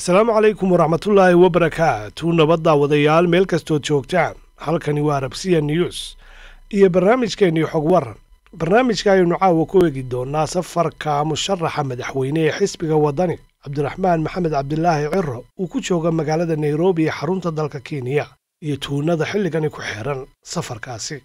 asalaamu calaykum waraxmatullaahi wabarakaatu nabad wadayaal meel kastood joogtaan halkani waa arabsiya news iyo barnaamijkeennii xog waran barnaamijka ayaynu caawa ku eegi doonaa safarka musharaxa madaxweyne ee xisbiga waddani cabdiraxmaan maxamed cabdilaahi ciro uu ku jooga magaalada nairobi ee xarunta dalka kenya iyo tuunada xilligani ku xeeran safarkaasi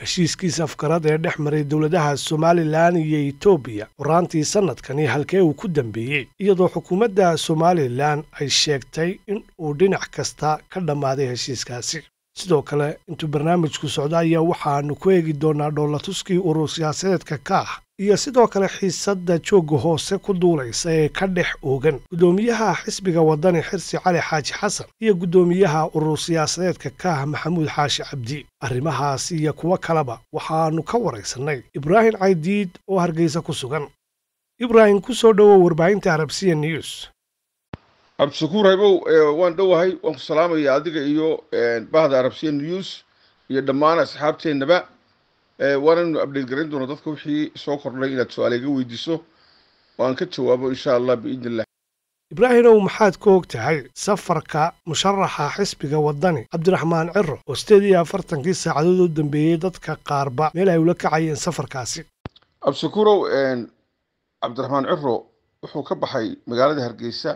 heshiiskiisa afkarad ee dhex maray dowladaha somalilan iyo etoobiya waraantii sannadkani halkee uu ku dambeeyey iyadoo xukuumadda somalilan ay sheegtay in uu dhinac kasta ka dhammaaday heshiiskaasi sidoo kale intuu barnaamijku socdo ayaa waxaannu ku eegi doonaa dhoolatuskii urur siyaasadeedka ka ah iyo sidoo kale xiisadda joogga hoose ku duulaysa ee ka dhex oogan guddoomiyaha xisbiga waddani xirsi cali xaaji xasan iyo guddoomiyaha urur siyaasadeedka kaah maxamuud xaashi cabdi arrimahaas iyo kuwo kaleba waxaannu ka waraysannay ibraahim caydiid oo hargeysa ku sugan ibraahim ku soo dhowow warbaahinta arabsiya news cabdishakuur haybow waan dhowahay waan ku salaamayaa adiga iyo bahda arabsiya news iyo dhammaan asxaabteennaba Eh, waananu abdheelgarayn doona dadka wixii soo kordhay inaad su-aaleega weydiiso waan ka jawaabo insha allah biidni illah ibraahimow maxaad ka og tahay safarka musharaxa xisbiga wadani cabdiraxmaan ciro oo sideed iyo afartankii saacadood u dambeeyey dadka qaarba meel ay ula kacayeen safarkaasi absikurow cabdiraxmaan ciro wuxuu ka baxay magaalada hargeysa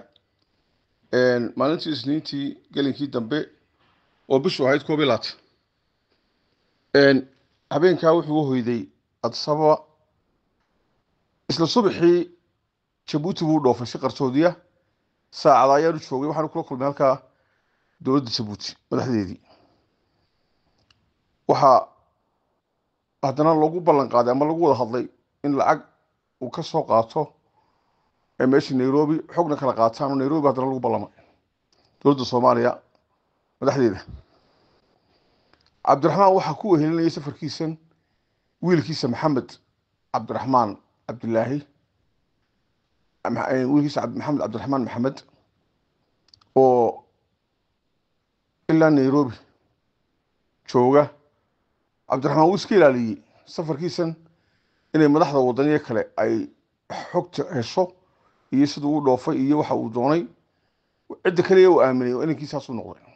maalintii isniintii gelinkii dambe oo bishu ahayd koob iyo laatan habeenkaa wuxuu hoyday adsababa isla subaxii jabuuti buu dhoofay si qarsoodiya saacada ayaanu joogay waxaanu kula kulmay halkaa dowladda jabuuti madaxdeedii waxaa haddana lagu ballan qaaday ama lagu wada hadlay in lacag uu ka soo qaato meesha nairobi xogna kala qaataan oo nairobi haddana lagu ballamay dowladda soomaaliya madaxdeeda cabdiraxmaan waxaa ku wehelinaya safarkiisan wiilkiisa maxamed cabdiraxmaan cabdilaahi eh, wiilkiisa maxamed cabdiraxmaan maxamed oo ilaa nairobi jooga cabdiraxmaan wuu iska ilaaliyey safarkiisan inay madaxda wadaniya kale ay xogta hesho iyo siduu u dhoofay iyo waxa uu doonay cidda kaliya uu aaminay oo inankiisaasuu noqday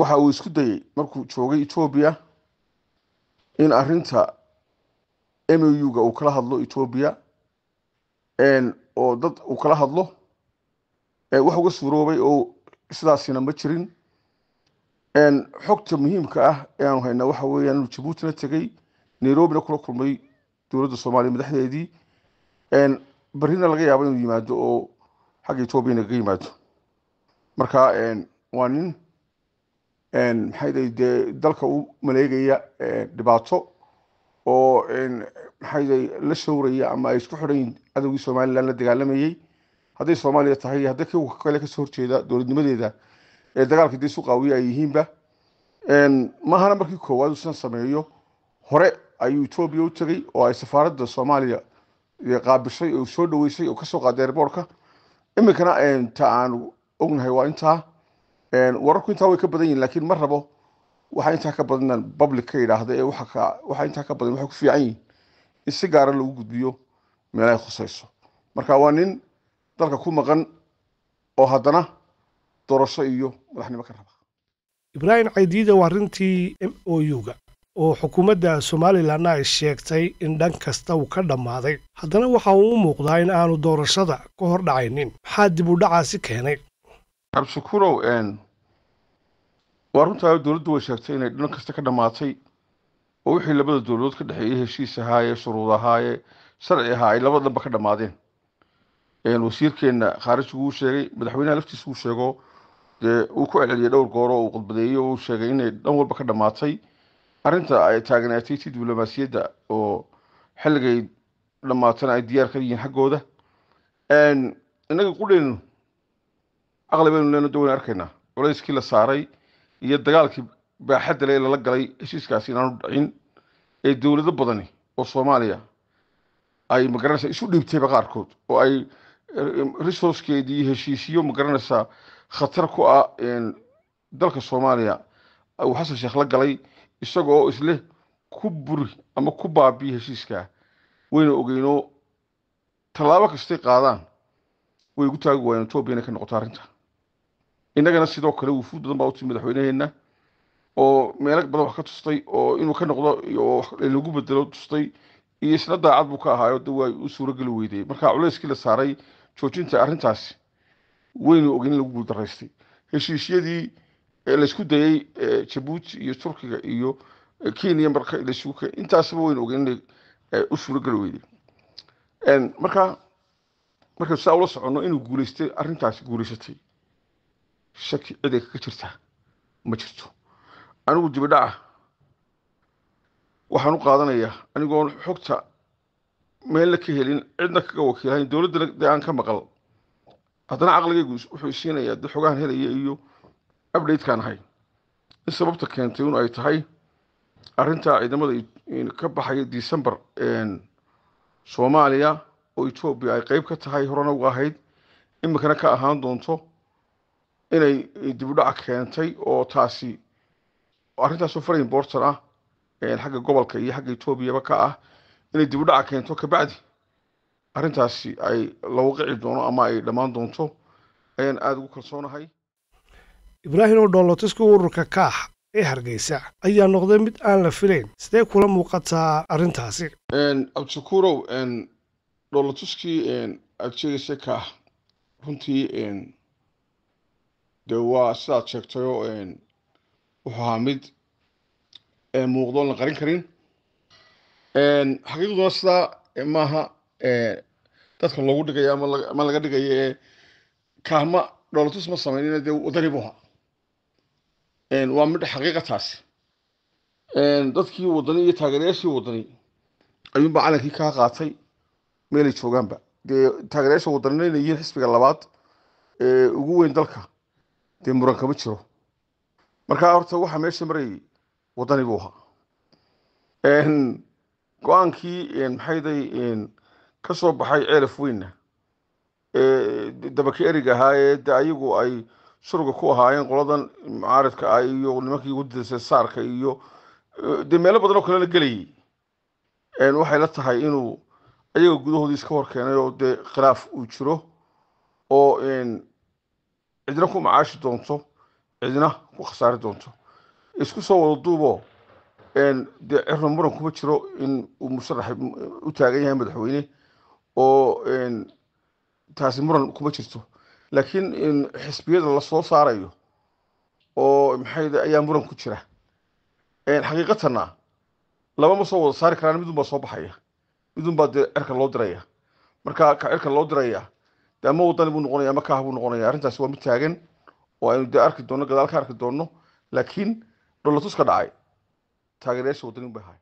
waxa uu isku dayay markuu joogay etoobiya in arinta ga uu kala hadlo etoobiya oo dad uu kala hadlo wax uga suuroobay oo sidaasina ma jirin xogta muhiimka ah ee aanu haynaa waxa weeya inuu jabuutina tegey nairobina kula kulmay dowladda soomaaliya madaxdeedii barrina laga yaabo inuu yimaado oo xagga etoobiyana kaga yimaado marka waa nin maxay dhay dalka u maleegaya dhibaato oo maxay la shawraya ama ay isku xidhayn cadowgii somalilan la dagaalamayey hadday soomaaliya tahay hadday kale kasoo horjeeda dowladnimadeeda ee dagaalka dee isu qaawiye ay yihiinba maahana markii koowaad uusan sameeyo hore ayuu etoobiya u tegey oo ay safaaradda soomaaliya qaabishay oo soo dhaweysay oo kasoo qaaday erboorka iminkana ta aan ognahay waa intaa wararku intaa way ka badan yihin lakin ma rabo waxa intaa ka badan public ka yidhaahda ee waxa intaa ka badan waxay ku fiican yihin in si gaara lagu gudbiyo meelahay khusayso marka waa nin dalka ku maqan oo haddana doorasho iyo madaxnimo ka raba ibraahim caydiida waa arintii m o u-ga oo xukuumadda somalilanna ay sheegtay in dhan kasta uu ka dhammaaday haddana waxa uu u muuqdaa in aanu doorashada ka hor dhacaynin maxaa dib u dhacaasi keenay cabsikurow waa runtaa dowladdu way sheegtay inay dhino kasta ka dhammaatay oo wixii labada dowladood ka dhexeeyey heshiis ahaaye shuruud ahaaye sharci ahaa ay labada dhanba ka dhammaadeen wasiirkeenna khaarijigu uu sheegay madaxweynaha laftiisa uu sheego dee uu ku celceliyay dhowr gooro uu khudbadeeyo uu sheegay inay dhan walba ka dhammaatay arrinta ay taagnaatay ti diblomaasiyadda oo xilligay dhammaatana ay diyaar ka yihiin xaggooda innaga qudheen aqli baynu leeno dawan arkaynaa culayskii la saaray iyo dagaalkii baaxadale ee lala galay heshiiskaasi inaanu dhicin ee dowlado badani oo soomaaliya ay magaranaysaa isu dhiibtayba qaarkood oo ay resourcekeedii heshiisiyo magaranaysaa khatar ku ah dalka soomaaliya uu xasan sheekh la galay isaga oo isleh ku buri ama ku baabiye heshiiskaa wayna ogeyno tallaabo kastay qaadaan way ugu taagi waayeen etoobiya inay ka noqoto arrinta innagana sidoo kale wufuud badan baa u timi madaxweyneheena oo meelo badan wax ka tustay oo inuu ka noqdo lagu bedelo tustay iyo isna daacad buu ka ahaayo de waa u suurageli weyday marka culayskii la saaray joojinta arrintaasi weynu in lagu guuldarraystay heshiisyadii laysku dayay jabuuti iyo turkiga iyo kenya marka lasuka intaasba waynu ogeyn inay u suurageli weyday marka markaynu saa ula soconno inuu guuleystay arrintaasi guuleysatay shaki cidi kaga jirta ma jirto anigu dibidhaca waxaan u qaadanayaa anigoon xogta meelna ka helin cidna kaga wakiilahayn dowladda de aan ka maqal haddana caqligaygu wuxuu siinayaa de xogaan helaya iyo abdhaydkaan ahay in sababta keentay in ay tahay arrintaa ciidamada ka baxaya decembar soomaaliya oo etoobiya ay qeyb ka tahay horena u ahayd iminkana ka ahaan doonto inay eh, dibudhac keentay oo taasi arrintaasu farayn borton ah xagga gobolka iyo xagga etoobiyaba ka ah inay dibudhaca keento kabacdi arrintaasi ay la waqici doono ama ay dhammaan doonto ayaan aada ugu kalsoonahay ibraahimo dhoolotisku ururka kaax ee hargeysa ayaa noqday mid aan la filayn sidee kula muuqataa arrintaasi cabdishakuurow dholotuskii aada sheegaysay kaax runtii de waa sidaad sheegtayo wuxuu ahaa mid muuqdoon la qarin karin xaqiiqduna sidaa e maaha dadka e loogu dhigayo ama laga dhigayo ee kaama dholatus ma sameynina dee wadani buu ahaa waa mid xaqiiqataasi e dadkii wadani iyo taageerayaashii wadani ayuunbaa calankii kaa qaatay meelay joogaanba dee taageerayaasha wadanina inay yihiin xisbiga labaad ugu weyn dalka dee muran kama jiro markaa horta waxa meesha marayay wadani buu ahaa go-aankii maxayday ka soo baxay ceelaf weynna dabaki erig ahaa ee de ayagu ay suruga ku ahaayeen qoladan mucaaridka ah iyo nimankii guddidasa saarka iyo dee meelo badan oo kalena gelayay waxay la tahay inuu ayaga gudahoodii iska horkeenay oo dee khilaaf uu jiro oo cidna ku macaashi doonto cidna ku khasaari doonto isku soo wada duubo dee cirna muran kuma jiro in uu musharax u taagan yahay madaxweyne oo taasi muran kuma jirto laakiin xisbiyada lasoo saarayo oo maxay ayaa muran ku jira xaqiiqatana laba ma soo wada saari karaan midunbaa soo baxaya midunbaa dee cerka loo diraya marka ka cerka loo diraya de ama wadani buu noqonaya ama kaah buu noqonaya arrintaasi waa mid taagan oo aynu dee arki doono gadaal ka arki doonno laakiin dholatus ka dhacay taageerayaasha wadanin bay ahaay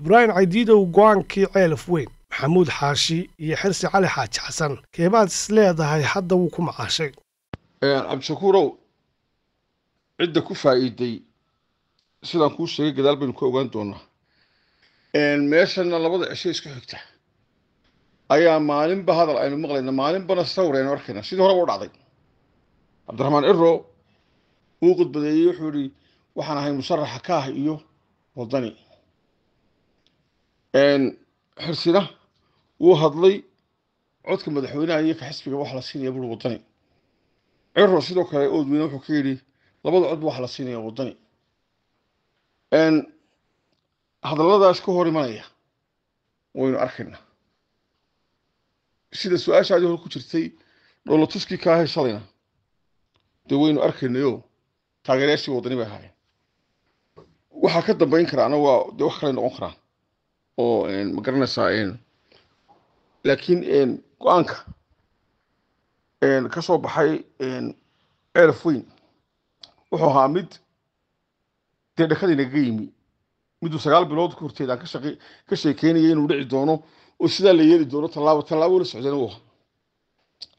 ibraahim caydiidow go-aankii ceelaf weyn maxamuud xaashi iyo xirsi cali xaaji xasan keebaad is leedahay hadda wuu ku macaashay cabdishakuurow cidda ku faa'iiday sidaan kuu sheegay gadaal baynu ka ogaan doonaa meeshana labada cisho isku xigta ayaa maalinba hadal aynu maqlayna maalinbana sawir aynu arkayna sidii horeba u dhacday cabdiraxmaan ciro uu khudbadeeyey wuxuu yihi waxaan ahay musaraxa kaah iyo wadani xirsina wuu hadlay codka madaxweynaha iyo ka xisbiga wax la siinaya buuri wadani ciro sidoo kale oodweyne wuxuu ka yidhi labada codba wax la siinaya wadani hadalladaas ka hor imanaya waynu arkaynaa sida su-aashaadi hore ku jirtay dhoolatuskii ka ahay shalayna dee waynu arkaynayo taageerayaashii wadani bay ahaayeen waxaa ka dambayn karaana waa dee wax kale noqon karaan oo ma garanaysaa laakiin go-aanka ka soo baxay ceelaf weyn wuxuu ahaa mid dee dhakadii nagaga yimi miduu sagaal bilood ka horteed aan ka sheekeynaya inuu dhici doono oo sidaa la yeeli doono tallaabo tallaabo la socdeen u aha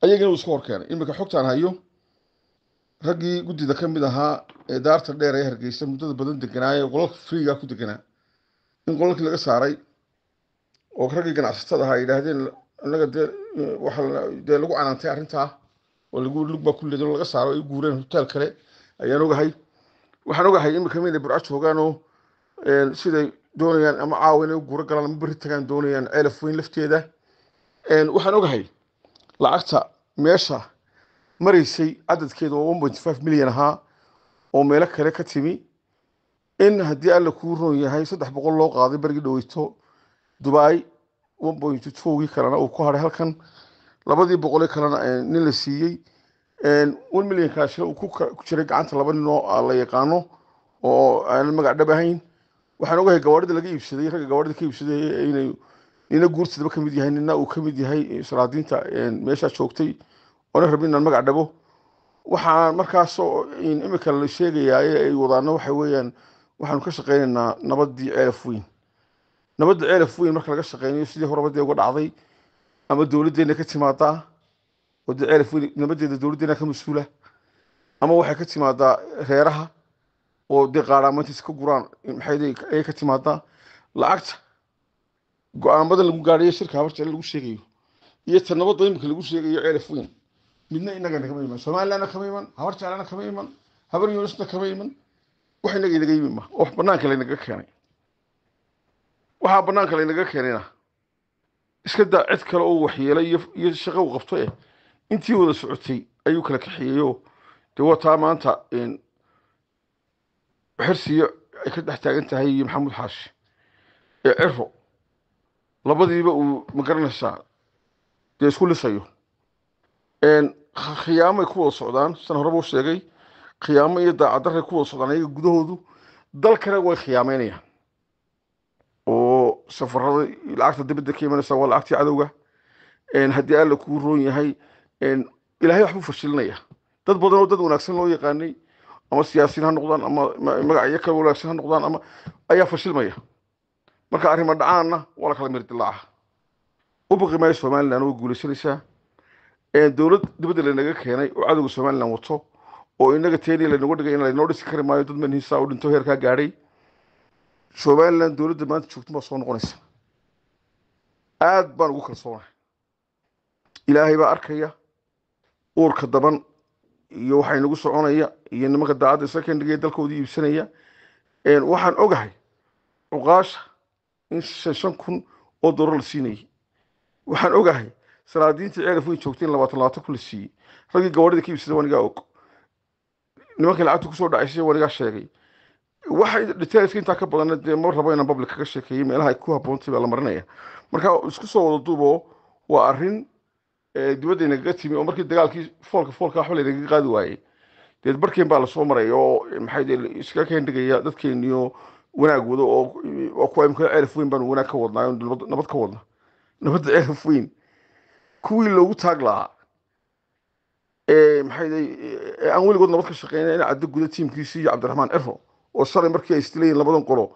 ayagina uu isku horkeenay iminka xogtaan hayo raggii guddida ka mid ahaa ee daarta dheer ee hargeysa muddada badan deganaaya qolalka friiga ku deganaa in qolalkii laga saaray oo raggii ganacsatada ahaa ay yidhaahdeen anaga dee waxaa lagu canaantay arrintaa oo lagu lug baa kulleed laga saaro ay u guureen hotaal kale ayaan ogahay waxaan ogahay iminka inay burca joogaan oo siday doonayaan ama caawa inay u guuro galaan ama beri tagaan doonayaan ceelaf weyn lafteeda waxaan ogahay lacagta meesha maraysay cadadkeeda oo one point five milyan ahaa oo meelo kale ka timi in haddii alla kuu roon yahay saddex boqol loo qaaday barigii dhaweyto dubai one point two gii kalena uu ku haray halkan labadii boqolee kalena nin la siiyey one millyan kaashina uu ku jiray gacanta laba nin oo la yaqaano oo aanan magac dhab ahayn waxaan ogahay gawaarida laga iibsaday ragga gawaarida ka iibsaday inay nina guurtadaba kamid yahay nina uu kamid yahay eh, salaadiinta eh, meeshaa joogtay oona rabi inaan magac dhabo waxaan markaasoo imika la sheegayaa ay wadaana waxa weeyaan waxaanu ka shaqeynaynaa nabadii ceelaf weyn nabadda ceelaf weyn marka laga shaqeynayo sidii horeba uga dhacday ama dowladeena ka timaadaa oo ceelaf weyn nabadeeda dowladeena ka mas-uula ama waxay ka timaadaa reeraha oo dee qaaraamatis ka guraan maxay ka timaadaa lacagta go-aamadan lagu gaarayo shirka habarta lagu sheegayo iyo ta nabadda lagu sheegayo ceelif weyn midna inagana kama iman somalilandna kama iman habarjaalana kama iman habar yunisna kama iman wax inaga inaga yimi ma wax banaanka laynaga keenay waxaa banaanka laynaga keenayna iska daa cid kale oo waxyeela iyo iyo shaqo u qabto eh intii wada socotay ayuu kala kaxeeyeyoo dee waa maanta xirsiyo ay ka dhex taagan tahay iyo maxamuud xaashi ee ciro labadiiba uu magaranaysaa dee isku lisayo khiyaamoay ku wada socdaan san horeba u sheegay khiyaamo iyo daacaddaray ku wada socdaan ayaga gudahoodu dalkana way khiyaameynayaan oo safarada lacagta dibadda ka imanaysa waa lacagtii cadowga haddii alla kuu roon yahay ilaahay waxbuu fashilinaya dad badan oo dad wanaagsan loo yaqaanay ama siyaasiin ha noqdaan ama magacyo kala walaagsan ha noqdaan ama ayaa fashilmaya marka arrima dhacaanna waa la kala mir dilaaca ubaqi maayo somalilan way guulaysanaysaa dowlad dibadda lanaga keenay oo cadowga somalilan wato oo inaga teeniya lanagu dhigay in laynoo dhisi kari maayo dad manhiisa u dhinto heerkaa gaadhay somalilan dowladda maanta joogtan baa soo noqonaysa aad baan ugu kalsoonahay ilaahay baa arkaya uurka daban iyo waxa inagu soconaya iyo nimanka daacadda secondiga ee dalkooda iibsanaya waxaan ogahay cuqaasha in shan kun oo dollar la siinayay waxaan ogahay salaadiintii ceelaf weyn joogtay in labaatan labaatan kun la siiyey raggii gawaadhida ka iibsada wanigaa og nimankii lacagta kusoo dhacaysay wanigaa sheegay waxa detailska intaa ka badana dee ma rabo inaan public kaga sheekeeyo meelaha ay ku haboon baa la marinaya marka isku soo wada duuboo waa arrin dibadda inagaga timi oo markii dagaalkii foolka foolka waxba laynagaga qaadi waayey deed barkeen baa lasoo maray oo maxay iskaga keendhigaya dadkeeniyo wanaag wado oo kuwa imkada ceelaf weyn baanu wanaag ka wadnaa oo nabad ka wadna nabadda ceelaf weyn kuwii loogu taag lahaa maxay aan weligood nabad ka shaqeynay in caddo guda tiimkiisi iyo cabdiraxmaan ciro oo shalay markii ay isdilayeen labadan qolo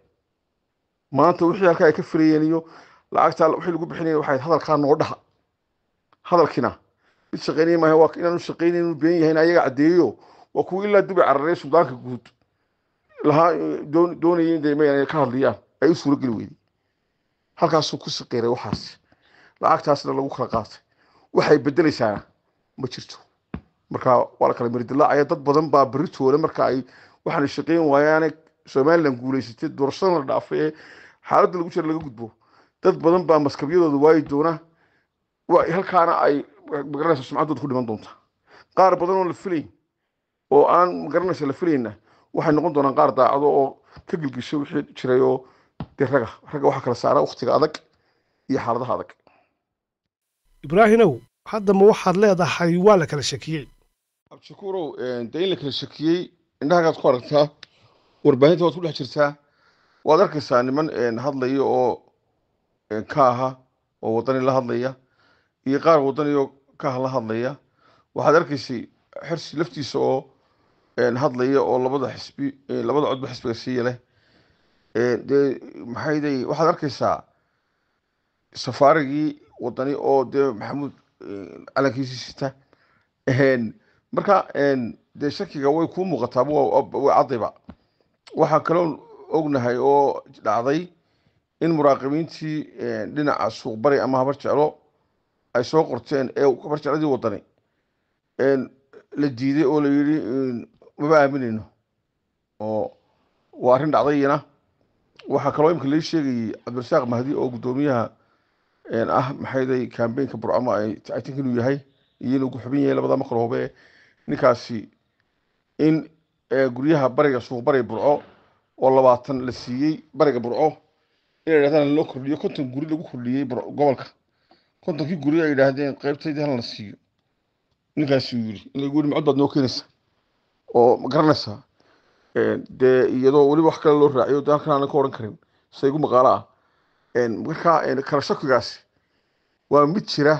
maanta wixii halkaa ay ka firayeen iyo lacagta wixii lagu bixinaya waxay hadalkaa noo dhaha hadalkina mid shaqaynaya maaha waa inaanu shaqaynayn inuu been yahay ayaga caddeeyo waa kuwa ilaa dubay cararay suldaanka guud lahaa doonayay in dayma inay ka hadliyaan ay u suura weyday halkaasuu ku saqiiray waxaas lacagtaasna lagu kala qaatay waxay bedelaysaana ma jirto marka waa la kala miridilacaya dad badan baa berritooda marka ay waxaana shaqayn waayaane somalilan guulaysatay doorashadana dhaafay ee xaaladda lagu jira laga gudbo dad badan baa maskabyadooda waayi doona halkaana ay magaranaysa sumcaddooda ku dhiman doonta qaar badan oo la filayn oo aan magaranaysa la filayna waxay noqon doonaan qaar daacado oo ka gilgisha wixii jiray oo dee raga ragga waxaa kala saara wakhtiga adag iyo xaaladaha adag ibraahimow haddama waxaad leedahay waa la kala shakiyey abdishakuurow dee in la kala shakiyey indhahagaad ku aragtaa warbaahinta waad ku dhex jirtaa waad arkaysaa niman hadlaya oo ka aha oo wadani la hadlaya iyo qaar wadaniyo kaah la hadlaya waxaad arkaysay xirsi laftiisa oo hadlaya oo labada xisbi labada codba xisbiga siiya leh dee maxayday waxaad arkaysaa safaarigii wadani oo dee maxamuud calankiisi sita marka dee shakiga way kuu muuqataaba way cadayba waxaa kaloo ognahay oo dhacday in muraaqibiintii eh, dhinaca suuqbari ama habar jeclo ay soo qorteen ee habar jecladii wadani la diiday oo la yidhi maba aaminayno oo waa arrin dhacdayna waxaa kaloo imika lai sheegayay cabdirasaaq mahdi oo guddoomiyaha ah maxayday kambeynka burcamo ay tink inuu yahay iyo inuu kuxubin xubin yahay labada maqroobe ninkaasi in eh, guryaha bariga suuqbari burco oo labaatan la siiyey bariga burco inay yidhahdaan loo kordhiyo konton guri lagu kordhiyey gobolka kontonkii guri ay yidhahdeen qeybtaydii hal la siiyo ninkaasi uu yiri in lagu mucod baad noo keenaysaa oo ma garanaysaa dee iyadoo weliba wax kale loo raaciyo dee halkan aanan ka odhan karin sida igu maqaalo ah markaa kala shakigaasi waa mid jira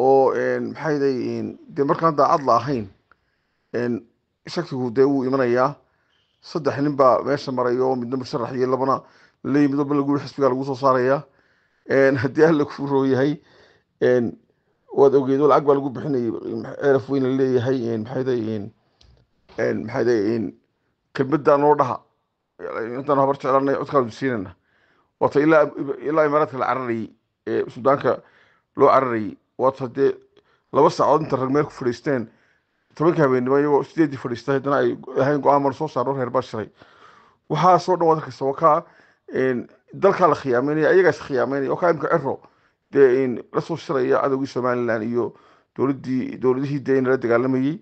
oo maxaa yday dee markaan daacad la ahayn shakigu dee wuu imanayaa saddex nin baa meesha marayo oo midna musharax iyo labana laleeyahy midnaba lagu xisbigaa lagu soo saarayaa haddii alla kuu rooyahay waad ogeed oo lacag baa lagu bixinayay eraf weyn laleeyahay maxayda kelmaddaa noo dhaha intaan habar jeclanay codkaanu siinana waata ilaa imaaraadka la cararayay ee sudaanka loo cararayay waata dee laba saacood inta rag meel ku fadhiisteen tobankii habeennimo iyagoo sideedii fadhiista haddana ay ahayn go-aan soo saaro reer baa shiray waxaa soo dhawaad dalkaa la khiyaameynaya ayagaa is khiyaameynaya wakaa imka cero dee lasoo shiraya cadowgii somalilan iyo dowladii dowladihii dee in lala dagaalamayey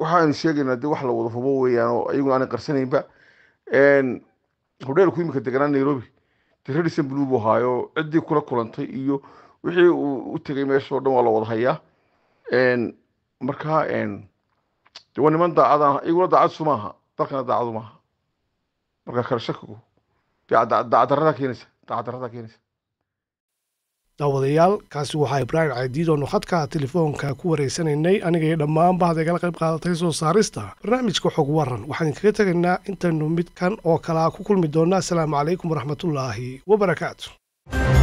waxaan sheegaynaa dee wax la wada rubo weeyaan oo iyaguna aanan qarsanaynba hodheelku imika deganaa nairobi dee reer assembly buu ahaayo ciddii kula kulantay iyo wixii uu u tegay meesha dhan waa la wada hayaa marka de waa niman daacad iyaguna daacadsu maaha dalkana daacadu maaha marka kala shakigu dacadaradaa keenaysa dacadaradaa keenaysa daawadayaal kaasi waxaa ibraahim caydiidoonu khadka telefoonka ku wareysanaynay aniga iyo dhammaanba haday kala qayb qaadatay soo saarista barnaamijka xog waran waxaan kaga tegaynaa intaynu midkan oo kalaa ku kulmi doonnaa asalaamu calaykum waraxmatullaahi wabarakaatu